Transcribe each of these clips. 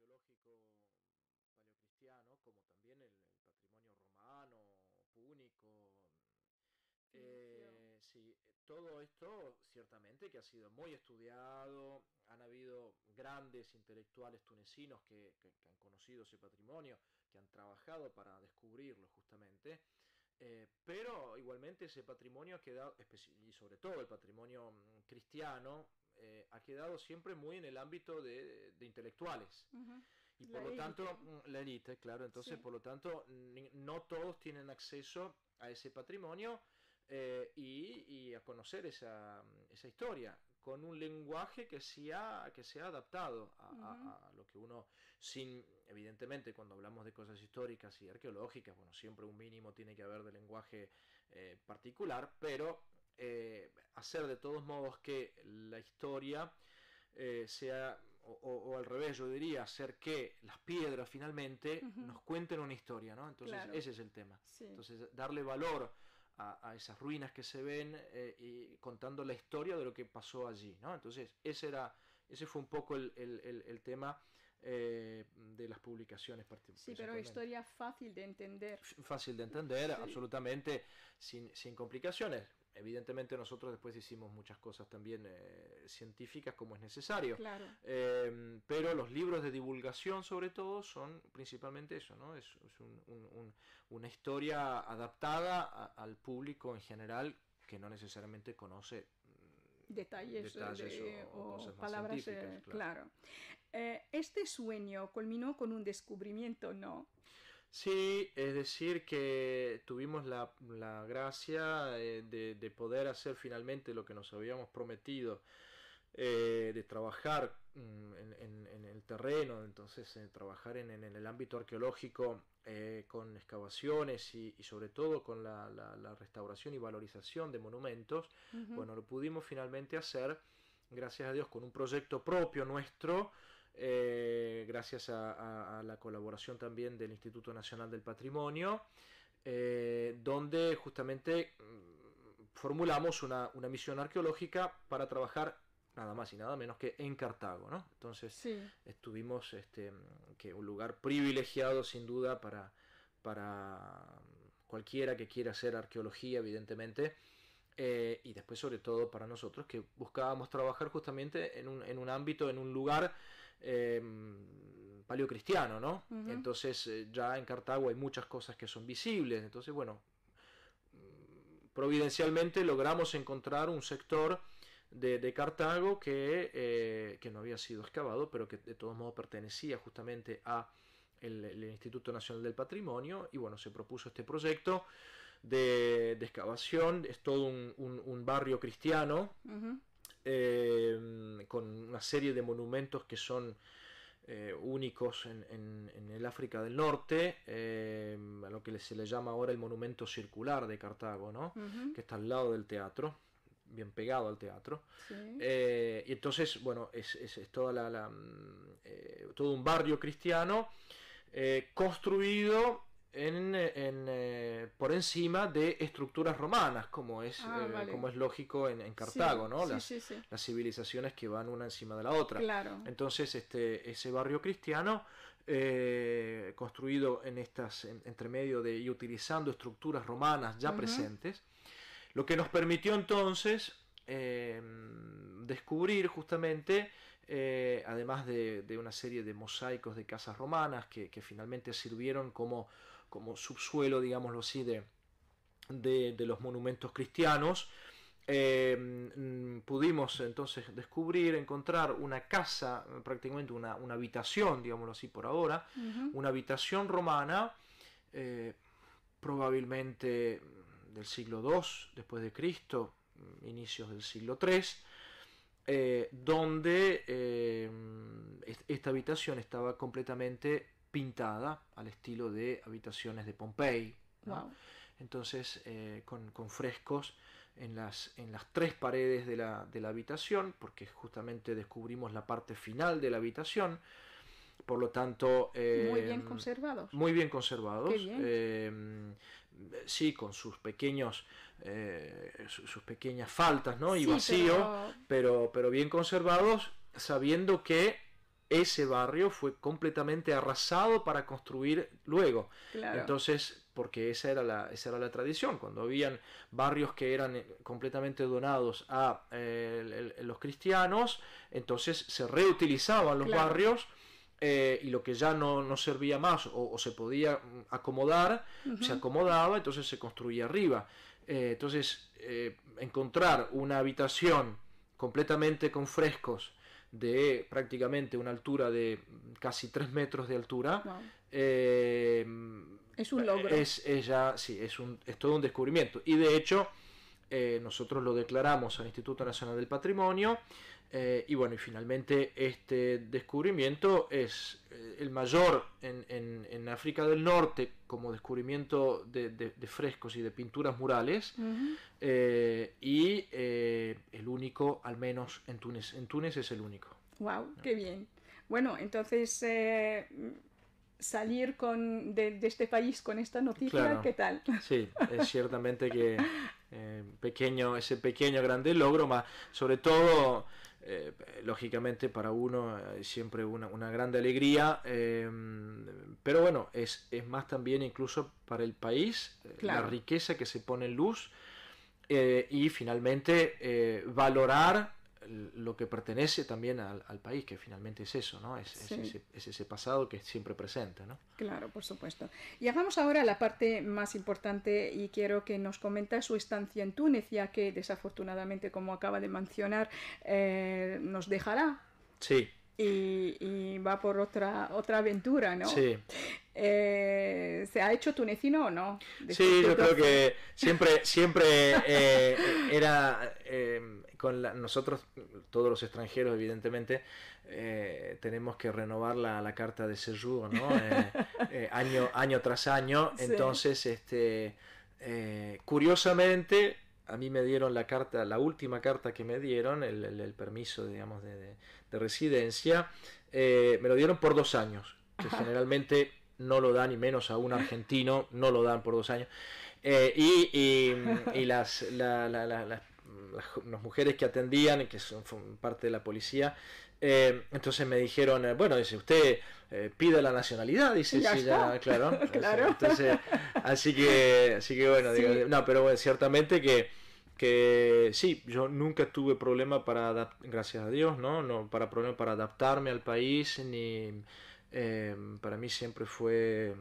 arqueológico paleocristiano, como también el, patrimonio romano, púnico. Eh, eh, todo esto ciertamente que ha sido muy estudiado, han habido grandes intelectuales tunecinos que, han conocido ese patrimonio, que han trabajado para descubrirlo justamente, eh, pero igualmente ese patrimonio ha quedado, y sobre todo el patrimonio mm, cristiano, eh, ha quedado siempre muy en el ámbito de, intelectuales. Y por lo tanto, la claro, entonces por lo tanto no todos tienen acceso a ese patrimonio eh, y, a conocer mm, esa, historia con un lenguaje que se ha, que se adaptado a, lo que uno, sin, evidentemente cuando hablamos de cosas históricas y arqueológicas, bueno, siempre un mínimo tiene que haber de lenguaje eh, particular, pero eh, hacer de todos modos que la historia eh, sea, o, al revés, yo diría, hacer que las piedras finalmente nos cuenten una historia, ¿no? Entonces ese es el tema. Entonces darle valor a, a, esas ruinas que se ven eh, y contando la historia de lo que pasó allí, ¿no? Entonces ese, era, ese fue un poco el, el, el, tema. de las publicaciones particulares. Sí, pero historia fácil de entender. Fácil de entender, absolutamente sin, sin complicaciones evidentemente nosotros después hicimos muchas cosas también eh, científicas como es necesario. Eh, pero los libros de divulgación sobre todo son principalmente eso, ¿no? Es, una historia adaptada al público en general que no necesariamente conoce detalles, o, palabras, claro. este sueño culminó con un descubrimiento, ¿no? Sí, es decir, que tuvimos la, gracia eh, de, poder hacer finalmente lo que nos habíamos prometido, eh, de trabajar mm, en, el terreno, entonces eh, trabajar en, el ámbito arqueológico con excavaciones y, sobre todo con la, la, restauración y valorización de monumentos, bueno, lo pudimos finalmente hacer, gracias a Dios, con un proyecto propio nuestro, eh, gracias a, la colaboración también del Instituto Nacional del Patrimonio, eh, donde justamente mm, formulamos una, misión arqueológica para trabajar nada más y nada menos que en Cartago, Entonces estuvimos, este, que un lugar privilegiado sin duda para mm, cualquiera que quiera hacer arqueología, evidentemente, eh, y después sobre todo para nosotros que buscábamos trabajar justamente en un, en un ámbito, en un lugar em, paleocristiano, ¿no? Entonces eh, ya en Cartago hay muchas cosas que son visibles, entonces bueno, mm, providencialmente logramos encontrar un sector de, Cartago eh, que, no había sido excavado, pero que de todos modos pertenecía justamente a el Instituto Nacional del Patrimonio y bueno, se propuso este proyecto de, excavación, es todo un, barrio cristiano, eh, con una serie de monumentos que son eh, únicos en, el África del Norte, eh, a lo que se le llama ahora el monumento circular de Cartago, ¿no? que está al lado del teatro bien pegado al teatro. y entonces, bueno, es, todo un barrio cristiano construido en, eh, por encima de estructuras romanas, como es, ah, eh, como es lógico en, Cartago, ¿no? Las, civilizaciones que van una encima de la otra. Entonces, este, ese barrio cristiano, eh, construido en estas, entre medio de y utilizando estructuras romanas ya presentes, lo que nos permitió entonces descubrir justamente eh, además de, una serie de mosaicos de casas romanas que, finalmente sirvieron como, subsuelo, digámoslo así, de, los monumentos cristianos. Eh, pudimos entonces descubrir, encontrar una casa, prácticamente una, habitación, digámoslo así por ahora, una habitación romana, eh, probablemente del siglo II después de Cristo, inicios del siglo III, eh, donde eh, esta habitación estaba completamente pintada al estilo de habitaciones de Pompey. Entonces, eh, con, con, frescos en las, en las tres paredes de la, de la habitación, porque justamente descubrimos la parte final de la habitación por lo tanto... muy bien em, conservados. Muy bien conservados. Em, sí, con sus pequeños, eh, sus, pequeñas faltas ¿no? y vacío, pero... pero... bien conservados, sabiendo que ese barrio fue completamente arrasado para construir luego. Entonces, porque esa era, la, esa era la tradición, cuando habían barrios que eran eh, completamente donados a eh, los cristianos, entonces se reutilizaban los barrios eh, y lo que ya no, servía más o, se podía mm, acomodar, se acomodaba, entonces se construía arriba. Eh, entonces, eh, encontrar una habitación completamente con frescos de prácticamente una altura de casi 3 metros de altura, es un logro. Es, es ya, sí, es, un, es todo un descubrimiento. Y de hecho, eh, nosotros lo declaramos al Instituto Nacional del Patrimonio eh, y bueno, y finalmente este descubrimiento es eh, el mayor en, África del Norte como descubrimiento de, frescos y de pinturas murales y el único, al menos en Túnez. En Túnez es el único. ¡Wow! ¡Qué bien! Bueno, entonces salir con, de, este país con esta noticia, ¿qué tal? Sí, es ciertamente que Eh, pequeño, ese pequeño grande logro, más sobre todo, eh, lógicamente para uno eh, siempre una, una grande alegría, pero bueno, es, más también incluso para el país, la riqueza que se pone en luz y finalmente valorar lo que pertenece también al, país, que finalmente es eso, ¿no? Es, ese, pasado que es siempre presente, ¿no? Claro, por supuesto. Llegamos ahora a la parte más importante y quiero que nos comente su estancia en Túnez, ya que desafortunadamente, como acaba de mencionar, eh, nos dejará. Sí. Y, va por otra, otra aventura, ¿no? Sí. Eh, ¿se ha hecho tunecino o no? sí, este yo creo que siempre, siempre eh, era eh, con nosotros, todos los extranjeros, evidentemente, tenemos que renovar la, carta de séjour, ¿no? año, año tras año. Entonces, este curiosamente, a mí me dieron la carta, la última carta que me dieron, el, permiso, digamos, de, residencia, me lo dieron por dos años, generalmente no lo dan, ni menos a un argentino, no lo dan por dos años. Eh, y, las, las, mujeres que atendían, que son parte de la policía, eh, entonces me dijeron, eh, bueno, dice, usted pide la nacionalidad, dice, claro. claro. Entonces, así que, así que bueno, no, pero bueno, ciertamente que que sí, yo nunca tuve problema para, gracias a Dios, ¿no? no para problema para adaptarme al país, ni Em, para mí siempre fue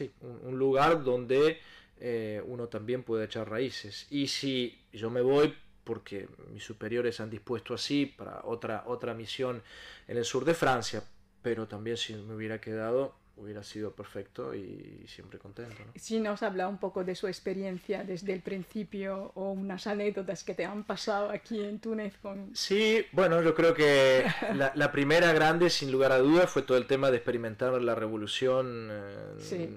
em, un, lugar donde eh, uno también puede echar raíces. Y si yo me voy porque mis superiores han dispuesto así para otra, otra misión en el sur de Francia, pero también si me hubiera quedado hubiera sido perfecto y siempre contento. ¿no? Si nos habla un poco de su experiencia desde el principio o unas anécdotas que te han pasado aquí en Túnez. Con... Sí, bueno, yo creo que la, primera grande, sin lugar a dudas, fue todo el tema de experimentar la revolución. Eh, sí.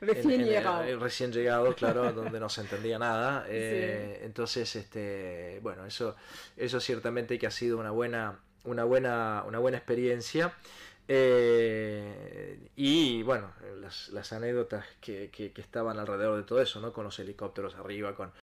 Recién llegado. Eh, recién llegado, claro, donde no se entendía nada. Eh, entonces, este, bueno, eso, eso ciertamente que ha sido una buena, una buena, una buena experiencia. Eh, y bueno, las, las anécdotas que, que, que, estaban alrededor de todo eso, ¿no? Con los helicópteros arriba, con,